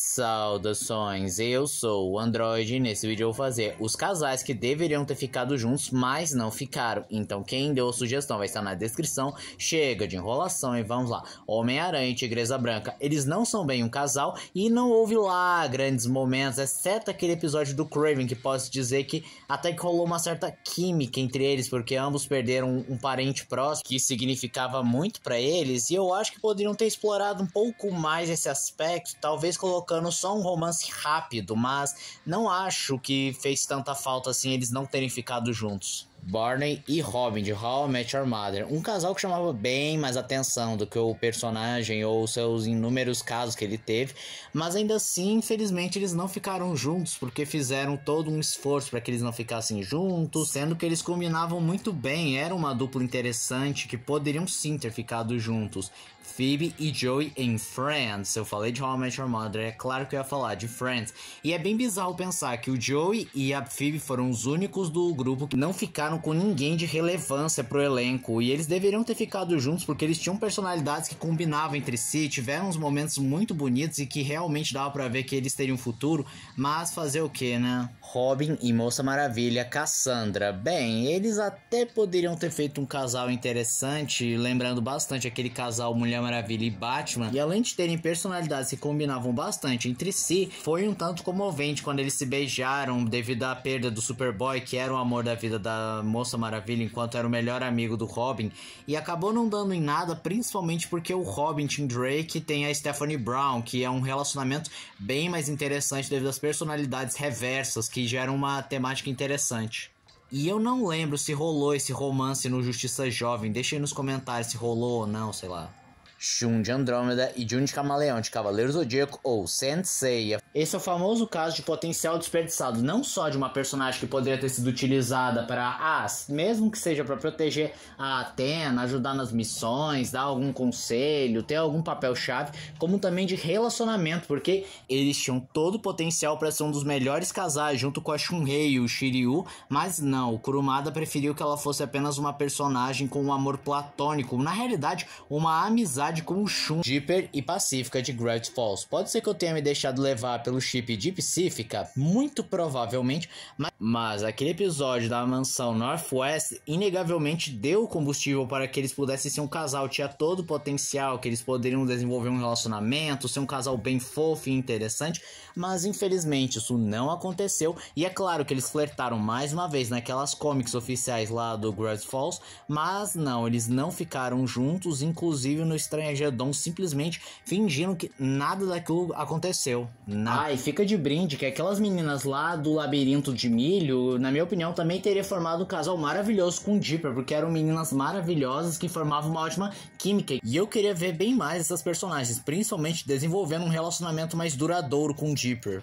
Saudações, eu sou o Android e nesse vídeo eu vou fazer os casais que deveriam ter ficado juntos, mas não ficaram. Então quem deu a sugestão vai estar na descrição, chega de enrolação e vamos lá. Homem-Aranha e Tigresa Branca, eles não são bem um casal e não houve lá grandes momentos, exceto aquele episódio do Craven, que posso dizer que até que rolou uma certa química entre eles, porque ambos perderam um parente próximo, que significava muito para eles, e eu acho que poderiam ter explorado um pouco mais esse aspecto, talvez colocar focando só um romance rápido, mas não acho que fez tanta falta assim eles não terem ficado juntos. Barney e Robin de How I Met Your Mother, um casal que chamava bem mais atenção do que o personagem ou seus inúmeros casos que ele teve, mas ainda assim, infelizmente, eles não ficaram juntos porque fizeram todo um esforço para que eles não ficassem juntos, sendo que eles combinavam muito bem, era uma dupla interessante que poderiam sim ter ficado juntos. Phoebe e Joey em Friends. Eu falei de How I Met Your Mother, é claro que eu ia falar de Friends. E é bem bizarro pensar que o Joey e a Phoebe foram os únicos do grupo que não ficaram com ninguém de relevância pro elenco. E eles deveriam ter ficado juntos porque eles tinham personalidades que combinavam entre si, tiveram uns momentos muito bonitos e que realmente dava para ver que eles teriam futuro. Mas fazer o que, né? Robin e Moça Maravilha, Cassandra. Bem, eles até poderiam ter feito um casal interessante, lembrando bastante aquele casal Mulher Maravilha e Batman. E além de terem personalidades que combinavam bastante entre si, foi um tanto comovente quando eles se beijaram devido à perda do Superboy, que era o amor da vida da Moça Maravilha enquanto era o melhor amigo do Robin e acabou não dando em nada, principalmente porque o Robin Tim Drake tem a Stephanie Brown, que é um relacionamento bem mais interessante devido às personalidades reversas que geram uma temática interessante. E eu não lembro se rolou esse romance no Justiça Jovem. aí nos comentários se rolou ou não, sei lá. Shun de Andrômeda e Jun de Camaleão de Cavaleiro Zodíaco ou Senseiya. Esse é o famoso caso de potencial desperdiçado, não só de uma personagem que poderia ter sido utilizada para, ah, mesmo que seja para proteger a Atena, ajudar nas missões, dar algum conselho, ter algum papel-chave, como também de relacionamento, porque eles tinham todo o potencial para ser um dos melhores casais, junto com a Shunrei e o Shiryu, mas não, o Kurumada preferiu que ela fosse apenas uma personagem com um amor platônico, na realidade, uma amizade amizade com o Shun, Dipper e Pacífica de Great Falls. Pode ser que eu tenha me deixado levar pelo chip de Pacífica, muito provavelmente, mas, mas aquele episódio da mansão Northwest inegavelmente deu combustível para que eles pudessem ser um casal, tinha todo o potencial, que eles poderiam desenvolver um relacionamento, ser um casal bem fofo e interessante, mas infelizmente isso não aconteceu e é claro que eles flertaram mais uma vez naquelas comics oficiais lá do Great Falls, mas não, eles não ficaram juntos, inclusive no Star Tranjedon simplesmente fingindo que nada daquilo aconteceu. Nada. Né? Ah, e fica de brinde que aquelas meninas lá do labirinto de milho, na minha opinião, também teria formado um casal maravilhoso com o Dipper, porque eram meninas maravilhosas que formavam uma ótima química. E eu queria ver bem mais essas personagens, principalmente desenvolvendo um relacionamento mais duradouro com o Dipper.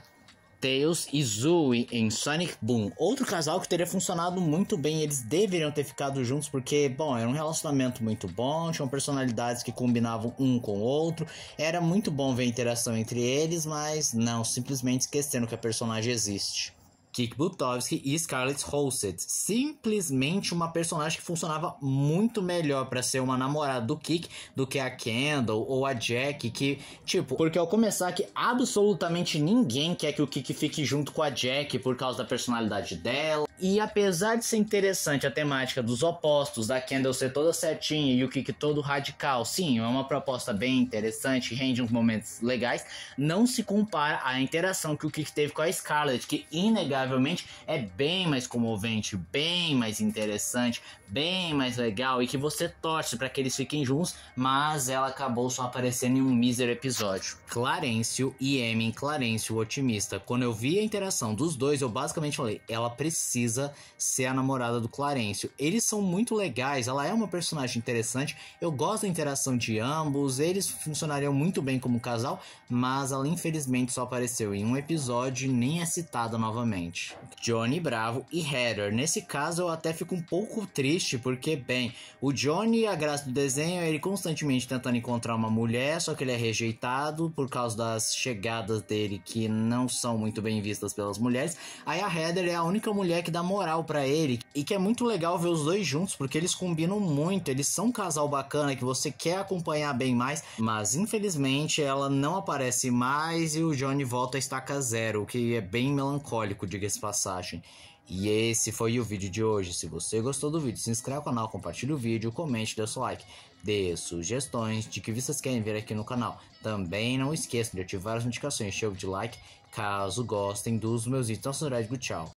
Tails e Zoe em Sonic Boom. Outro casal que teria funcionado muito bem, eles deveriam ter ficado juntos porque, bom, era um relacionamento muito bom, tinham personalidades que combinavam um com o outro, era muito bom ver a interação entre eles, mas não, simplesmente esquecendo que a personagem existe. Kik Butovski e Scarlett Holset. Simplesmente uma personagem que funcionava muito melhor para ser uma namorada do Kik do que a Kendall ou a Jack, que, tipo, porque ao começar que absolutamente ninguém quer que o Kik fique junto com a Jack por causa da personalidade dela. E apesar de ser interessante a temática dos opostos, da Kendall ser toda certinha e o Kik todo radical, sim, é uma proposta bem interessante, rende uns momentos legais, não se compara à interação que o Kik teve com a Scarlett, que inegável provavelmente é bem mais comovente, bem mais interessante, bem mais legal e que você torce para que eles fiquem juntos, mas ela acabou só aparecendo em um mísero episódio. Clarencio e Emin, Clarencio, o otimista. Quando eu vi a interação dos dois, eu basicamente falei: ela precisa ser a namorada do Clarencio. Eles são muito legais, ela é uma personagem interessante, eu gosto da interação de ambos, eles funcionariam muito bem como casal, mas ela infelizmente só apareceu em um episódio e nem é citada novamente. Johnny Bravo e Heather. Nesse caso, eu até fico um pouco triste, porque, bem, o Johnny, a graça do desenho, é ele constantemente tentando encontrar uma mulher, só que ele é rejeitado por causa das chegadas dele que não são muito bem vistas pelas mulheres. Aí a Heather é a única mulher que dá moral para ele, e que é muito legal ver os dois juntos, porque eles combinam muito, eles são um casal bacana que você quer acompanhar bem mais, mas infelizmente ela não aparece mais e o Johnny volta a estaca zero, o que é bem melancólico, digamos diga-se passagem. E esse foi o vídeo de hoje. Se você gostou do vídeo, se inscreva no canal, compartilhe o vídeo, comente, dê seu like, dê sugestões de que vocês querem ver aqui no canal. Também não esqueça de ativar as notificações, show de like, caso gostem dos meus vídeos. Então, tchau.